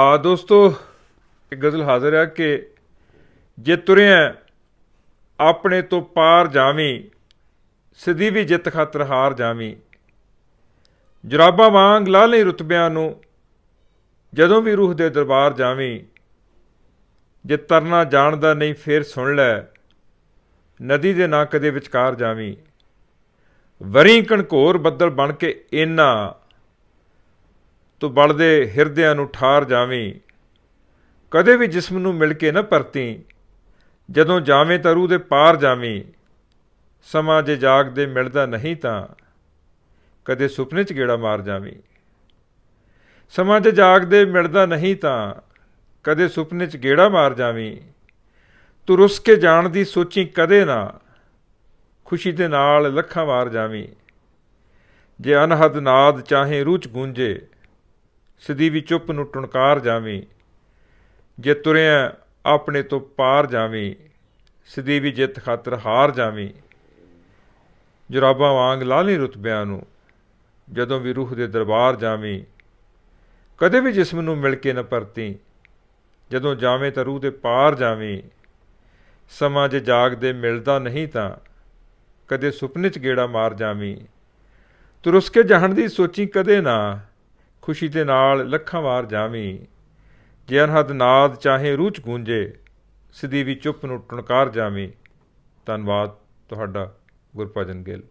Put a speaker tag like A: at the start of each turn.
A: ਆ ਦੋਸਤੋ ਇੱਕ ਗਜ਼ਲ ਹਾਜ਼ਰ ਆ ਕਿ ਜੇ ਤੁਰਿਆ ਆਪਣੇ ਤੋਂ ਪਾਰ ਜਾਵੀਂ ਸਦੀ ਵੀ ਜਿੱਤ ਖਾਤਰ ਹਾਰ ਜਾਵੀਂ ਜੁਰਾਬਾਂ ਵਾਂਗ ਲਾਲੇ ਰਤਬਿਆਂ ਨੂੰ ਜਦੋਂ ਵੀ ਰੂਹ ਦੇ ਦਰਬਾਰ ਜਾਵੀਂ ਜੇ ਤਰਨਾ ਜਾਣਦਾ ਨਹੀਂ ਫੇਰ ਸੁਣ ਲੈ ਨਦੀ ਦੇ ਨਾਕ ਦੇ ਵਿਚਕਾਰ ਜਾਵੀਂ ਵਰੀ ਕਣਕੋਰ ਬੱਦਲ ਬਣ ਕੇ ਇਨਾ ਤੂੰ ਬਲਦੇ ਦੇ ਹਿਰਦਿਆਂ ਨੂੰ ਠਾਰ ਜਾਵੇਂ ਕਦੇ ਵੀ ਜਿਸਮ ਨੂੰ ਮਿਲ ਕੇ ਨਾ ਪਰਤੀ ਜਦੋਂ ਜਾਵੇਂ ਤਾਂ ਰੂਹ ਦੇ ਪਾਰ ਜਾਵੇਂ ਸਮਾਂ ਜੇ ਜਾਗਦੇ ਮਿਲਦਾ ਨਹੀਂ ਤਾਂ ਕਦੇ ਸੁਪਨੇ 'ਚ ਗੇੜਾ ਮਾਰ ਜਾਵੇਂ ਸਮਾਂ ਜੇ ਜਾਗਦੇ ਮਿਲਦਾ ਨਹੀਂ ਤਾਂ ਕਦੇ ਸੁਪਨੇ 'ਚ ਗੇੜਾ ਮਾਰ ਜਾਵੇਂ ਤੂੰ ਰੁੱਸ ਕੇ ਜਾਣ ਦੀ ਸੋਚੀ ਕਦੇ ਨਾ ਖੁਸ਼ੀ ਦੇ ਨਾਲ ਲੱਖਾਂ ਵਾਰ ਜਾਵੇਂ ਜੇ ਅਨਹਦ ਨਾਦ ਚਾਹੇ ਰੂਹ 'ਚ ਗੂੰਜੇ ਸਦੀ ਵੀ ਚੁੱਪ ਨੂੰ ਟੁਣਕਾਰ ਜਾਵੀਂ ਜੇ ਤੁਰਿਆ ਆਪਣੇ ਤੋਂ ਪਾਰ ਸਦੀ ਵੀ ਜਿੱਤ ਖਾਤਰ ਹਾਰ ਜਾਵੀਂ ਜੁਰਾਬਾਂ ਵਾਂਗ ਲਾਲੀ ਰੁਤਬਿਆਂ ਨੂੰ ਜਦੋਂ ਵੀ ਰੂਹ ਦੇ ਦਰਬਾਰ ਜਾਵੀਂ ਕਦੇ ਵੀ ਜਿਸਮ ਨੂੰ ਮਿਲ ਕੇ ਨਾ ਪਰਤੀ ਜਦੋਂ ਜਾਵੇਂ ਤਾਂ ਰੂਹ ਦੇ ਪਾਰ ਜਾਵੇਂ ਸਮਾਂ ਜੇ ਜਾਗਦੇ ਮਿਲਦਾ ਨਹੀਂ ਤਾਂ ਕਦੇ ਸੁਪਨੇ 'ਚ ਗੇੜਾ ਮਾਰ ਜਾਵੀਂ ਤੁਰਸਕੇ ਜਾਣ ਦੀ ਸੋਚੀ ਕਦੇ ਨਾ ਖੁਸ਼ੀ ਦੇ ਨਾਲ ਲੱਖਾਂ ਵਾਰ ਜਾਵੀਂ ਜੇ ਅਨਹਦ ਨਾਦ ਚਾਹੇ ਰੂਚ ਗੂੰਜੇ ਸਦੀਵੀ ਚੁੱਪ ਨੂੰ ਟਣਕਾਰ ਜਾਵੀਂ ਧੰਨਵਾਦ ਤੁਹਾਡਾ ਗੁਰਪਾਜਨ ਗਿੱਲ